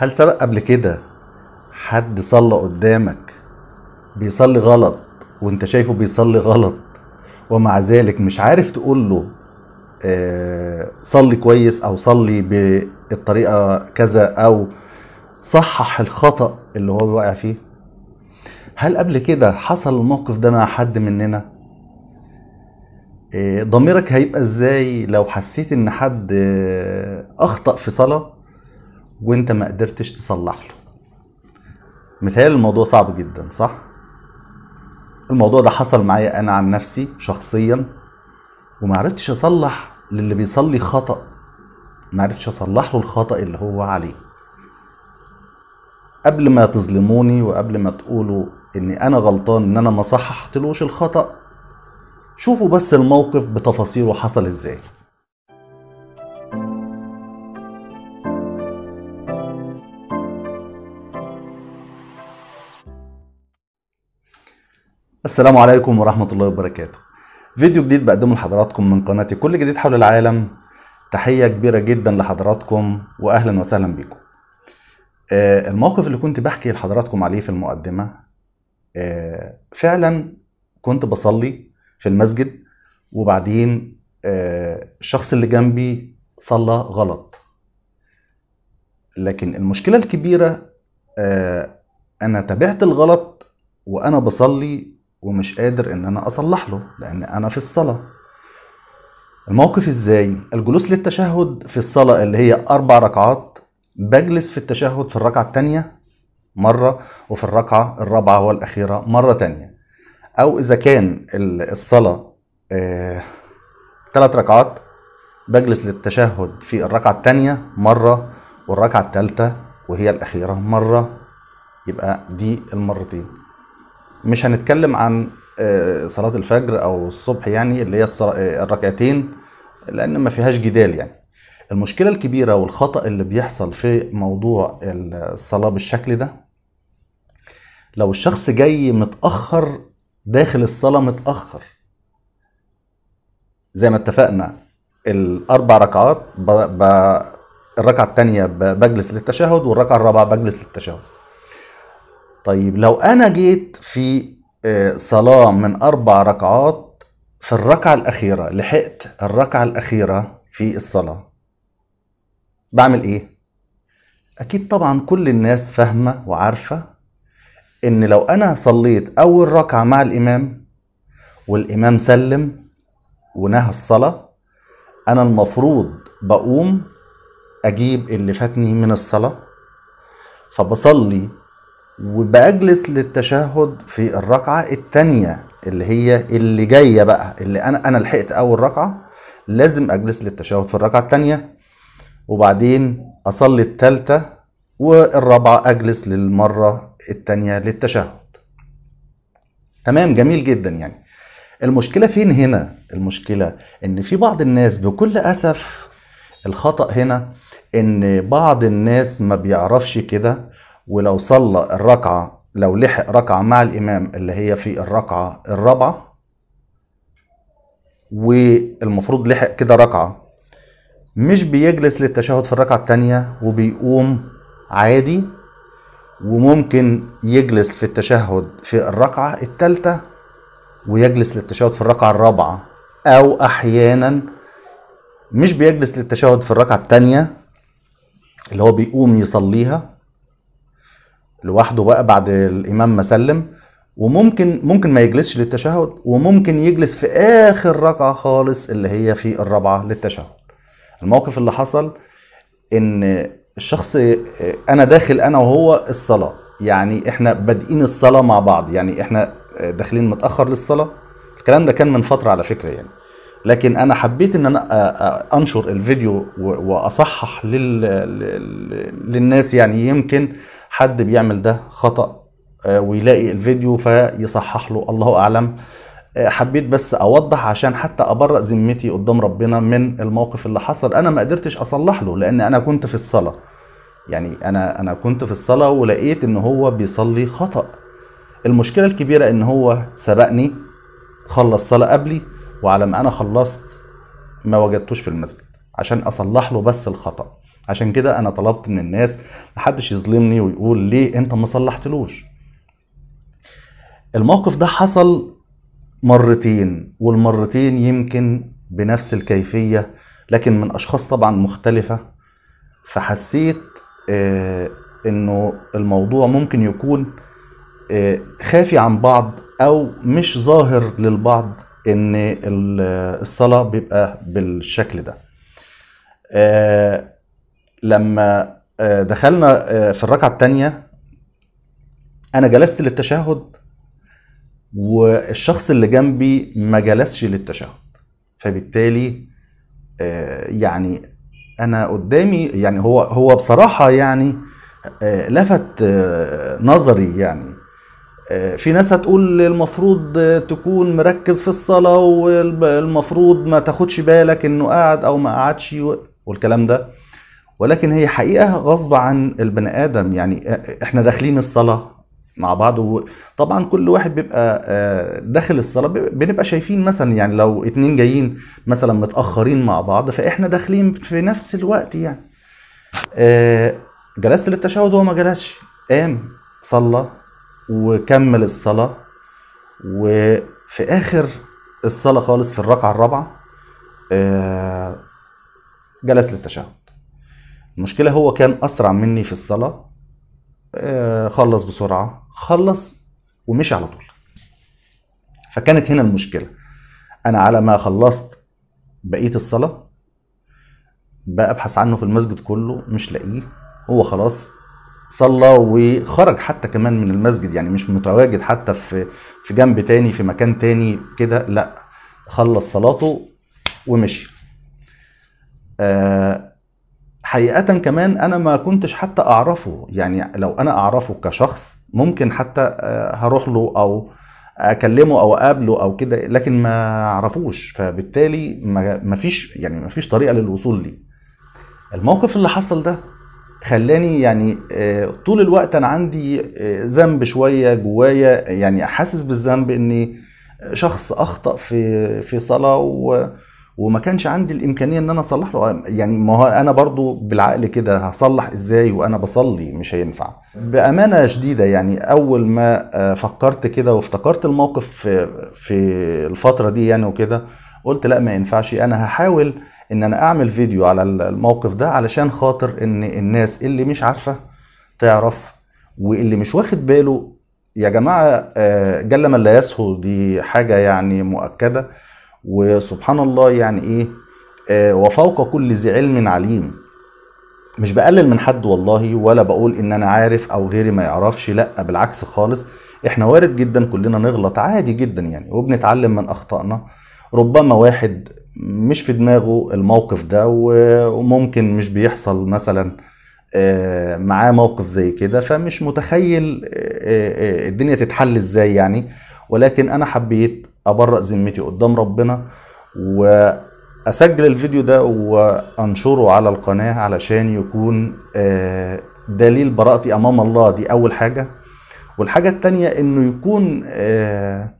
هل سبق قبل كده حد صلى قدامك بيصلي غلط وانت شايفه بيصلي غلط ومع ذلك مش عارف تقول له آه، صلي كويس او صلي بالطريقه كذا او صحح الخطا اللي هو واقع فيه هل قبل كده حصل الموقف ده مع حد مننا آه، ضميرك هيبقى ازاي لو حسيت ان حد آه، اخطا في صلاه وانت ما قدرتش تصلح له متهيألي الموضوع صعب جدا صح الموضوع ده حصل معايا انا عن نفسي شخصيا ومعرفتش اصلح للي بيصلي خطأ معرفتش اصلح له الخطأ اللي هو عليه قبل ما تظلموني وقبل ما تقولوا اني انا غلطان ان انا ما صححتلوش الخطأ شوفوا بس الموقف بتفاصيله حصل ازاي السلام عليكم ورحمة الله وبركاته فيديو جديد بقدمه لحضراتكم من قناتي كل جديد حول العالم تحية كبيرة جدا لحضراتكم وأهلا وسهلا بيكم آه، الموقف اللي كنت بحكي لحضراتكم عليه في المقدمة آه، فعلا كنت بصلي في المسجد وبعدين آه، الشخص اللي جنبي صلى غلط لكن المشكلة الكبيرة أنا تابعت الغلط وأنا بصلي ومش قادر ان انا اصلح له لان انا في الصلاه الموقف ازاي الجلوس للتشهد في الصلاه اللي هي اربع ركعات بجلس في التشهد في الركعه الثانيه مره وفي الركعه الرابعه والاخيره مره تانية او اذا كان الصلاه ثلاث آه ركعات بجلس للتشهد في الركعه الثانيه مره والركعه الثالثه وهي الاخيره مره يبقى دي المرتين مش هنتكلم عن آه، صلاه الفجر او الصبح يعني اللي هي آه، الركعتين لان ما فيهاش جدال يعني المشكله الكبيره والخطا اللي بيحصل في موضوع الصلاه بالشكل ده لو الشخص جاي متاخر داخل الصلاه متاخر زي ما اتفقنا الاربع ركعات ب... ب... الركعه الثانيه بجلس للتشهد والركعه الرابعه بجلس للتشهد طيب لو انا جيت في آه، صلاة من اربع ركعات في الركعة الاخيرة لحقت الركعة الاخيرة في الصلاة بعمل ايه؟ اكيد طبعا كل الناس فاهمة وعارفة ان لو انا صليت اول ركعة مع الامام والامام سلم ونهى الصلاة انا المفروض بقوم اجيب اللي فاتني من الصلاة فبصلي وبجلس للتشهد في الركعه الثانيه اللي هي اللي جايه بقى اللي انا انا لحقت اول ركعه لازم اجلس للتشهد في الركعه الثانيه وبعدين اصلي الثالثه والرابعه اجلس للمره الثانيه للتشهد تمام جميل جدا يعني المشكله فين هنا المشكله ان في بعض الناس بكل اسف الخطا هنا ان بعض الناس ما بيعرفش كده ولو صلى الركعة لو لحق ركعة مع الإمام اللي هي في الركعة الرابعة والمفروض لحق كده ركعة مش بيجلس للتشهد في الركعة التانية وبيقوم عادي وممكن يجلس في التشهد في الركعة التالتة ويجلس للتشهد في الركعة الرابعة أو أحيانا مش بيجلس للتشهد في الركعة التانية اللي هو بيقوم يصليها لوحده بقى بعد الامام ما سلم وممكن ممكن ما يجلسش للتشهد وممكن يجلس في اخر ركعه خالص اللي هي في الرابعه للتشهد الموقف اللي حصل ان الشخص انا داخل انا وهو الصلاه يعني احنا بادئين الصلاه مع بعض يعني احنا داخلين متاخر للصلاه الكلام ده كان من فتره على فكره يعني لكن انا حبيت ان انا انشر الفيديو واصحح لل... للناس يعني يمكن حد بيعمل ده خطا آه، ويلاقي الفيديو فيصحح له الله اعلم آه، حبيت بس اوضح عشان حتى ابرأ ذمتي قدام ربنا من الموقف اللي حصل انا ما قدرتش اصلح له لان انا كنت في الصلاه يعني انا انا كنت في الصلاه ولقيت ان هو بيصلي خطا المشكله الكبيره ان هو سبقني خلص صلاه قبلي وعلى ما انا خلصت ما وجدتوش في المسجد عشان اصلح له بس الخطا عشان كده انا طلبت من الناس محدش يظلمني ويقول ليه انت ما صلحتلوش الموقف ده حصل مرتين والمرتين يمكن بنفس الكيفية لكن من أشخاص طبعا مختلفة فحسيت آه إنه الموضوع ممكن يكون آه خافي عن بعض أو مش ظاهر للبعض ان الصلاه بيبقى بالشكل ده آه، لما آه، دخلنا آه، في الركعه الثانيه انا جلست للتشهد والشخص اللي جنبي ما جلسش للتشهد فبالتالي يعني انا قدامي يعني هو هو بصراحه يعني لفت نظري يعني آه، في ناس هتقول المفروض تكون مركز في الصلاة والمفروض ما تاخدش بالك انه قاعد او ما قعدش والكلام ده ولكن هي حقيقة غصب عن البني ادم يعني آه، آه، احنا داخلين الصلاة مع بعض وطبعا كل واحد بيبقى داخل الصلاة بنبقى شايفين مثلا يعني لو اتنين جايين مثلا متأخرين مع بعض فاحنا داخلين في نفس الوقت يعني جلست للتشهد هو ما جلسش قام صلى وكمل الصلاة وفي آخر الصلاة خالص في الركعة الرابعة آه، جلس للتشهد المشكلة هو كان أسرع مني في الصلاة آه، خلص بسرعة خلص ومشي على طول فكانت هنا المشكلة أنا على ما خلصت بقية الصلاة بقى أبحث عنه في المسجد كله مش لاقيه هو خلاص صلى وخرج حتى كمان من المسجد يعني مش متواجد حتى في في جنب تاني في مكان تاني كده لا خلص صلاته ومشي آه حقيقة كمان أنا ما كنتش حتى أعرفه يعني لو أنا أعرفه كشخص ممكن حتى آه هروح له أو أكلمه أو أقابله أو كده لكن ما أعرفوش فبالتالي ما فيش يعني ما فيش طريقة للوصول ليه الموقف اللي حصل ده خلاني يعني آه، طول الوقت انا عندي آه، ذنب شويه جوايا يعني حاسس بالذنب اني شخص اخطا في في صلاه و وما كانش عندي الامكانيه ان انا اصلح له يعني ما هو انا برضو بالعقل كده هصلح ازاي وانا بصلي مش هينفع بامانه شديده يعني اول ما آه، فكرت كده وافتكرت الموقف في, في الفتره دي يعني وكده قلت لا ما ينفعش انا هحاول ان انا اعمل فيديو على الموقف ده علشان خاطر ان الناس اللي مش عارفه تعرف واللي مش واخد باله يا جماعه آه، جل من لا يسهو دي حاجه يعني مؤكده وسبحان الله يعني ايه آه، وفوق كل ذي علم عليم مش بقلل من حد والله ولا بقول ان انا عارف او غيري ما يعرفش لا بالعكس خالص احنا وارد جدا كلنا نغلط عادي جدا يعني وبنتعلم من اخطائنا ربما واحد مش في دماغه الموقف ده وممكن مش بيحصل مثلا آه، معاه موقف زي كده فمش متخيل آه، آه، الدنيا تتحل ازاي يعني ولكن انا حبيت ابرأ ذمتي قدام ربنا واسجل الفيديو ده وانشره على القناة علشان يكون دليل براءتي امام الله دي اول حاجة والحاجة التانية انه يكون آه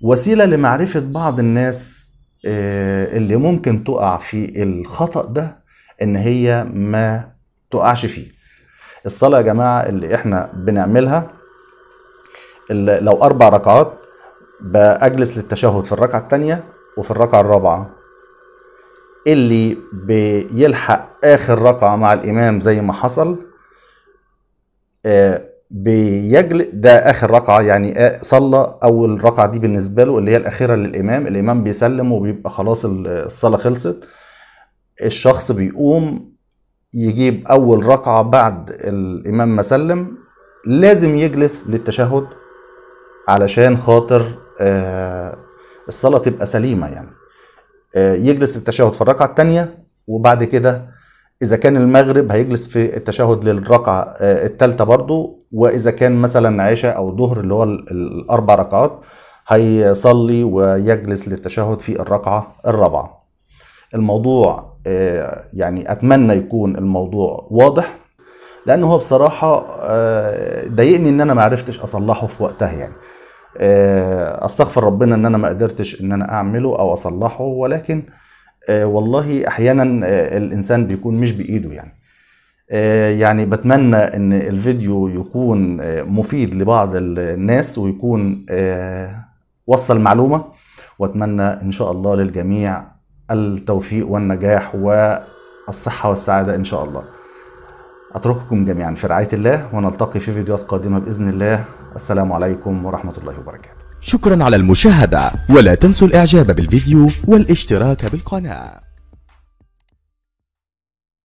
وسيله لمعرفه بعض الناس آه، اللي ممكن تقع في الخطا ده ان هي ما تقعش فيه الصلاه يا جماعه اللي احنا بنعملها اللي لو اربع ركعات باجلس للتشهد في الركعه الثانيه وفي الركعه الرابعه اللي بيلحق اخر ركعه مع الامام زي ما حصل آه بيجل ده اخر ركعه يعني صلى اول ركعه دي بالنسبه له اللي هي الاخيره للامام الامام بيسلم وبيبقى خلاص الصلاه خلصت الشخص بيقوم يجيب اول ركعه بعد الامام ما سلم لازم يجلس للتشهد علشان خاطر الصلاه تبقى سليمه يعني يجلس للتشهد في الركعه الثانيه وبعد كده اذا كان المغرب هيجلس في التشهد للركعه آه، الثالثه برضو واذا كان مثلا عشاء او ظهر اللي هو الاربع ركعات هيصلي ويجلس للتشهد في الركعه الرابعه الموضوع آه، يعني اتمنى يكون الموضوع واضح لان هو بصراحه آه، ضايقني ان انا ما عرفتش اصلحه في وقتها يعني استغفر ربنا ان انا ما قدرتش ان انا اعمله او اصلحه ولكن آه، والله احيانا آه، الانسان بيكون مش بايده يعني آه، يعني بتمنى ان الفيديو يكون مفيد لبعض الناس ويكون وصل معلومه واتمنى ان شاء الله للجميع التوفيق والنجاح والصحه والسعاده ان شاء الله اترككم جميعا في رعايه الله ونلتقي في فيديوهات قادمه باذن الله السلام عليكم ورحمه الله وبركاته شكرا على المشاهدة ولا تنسوا الاعجاب بالفيديو والاشتراك بالقناة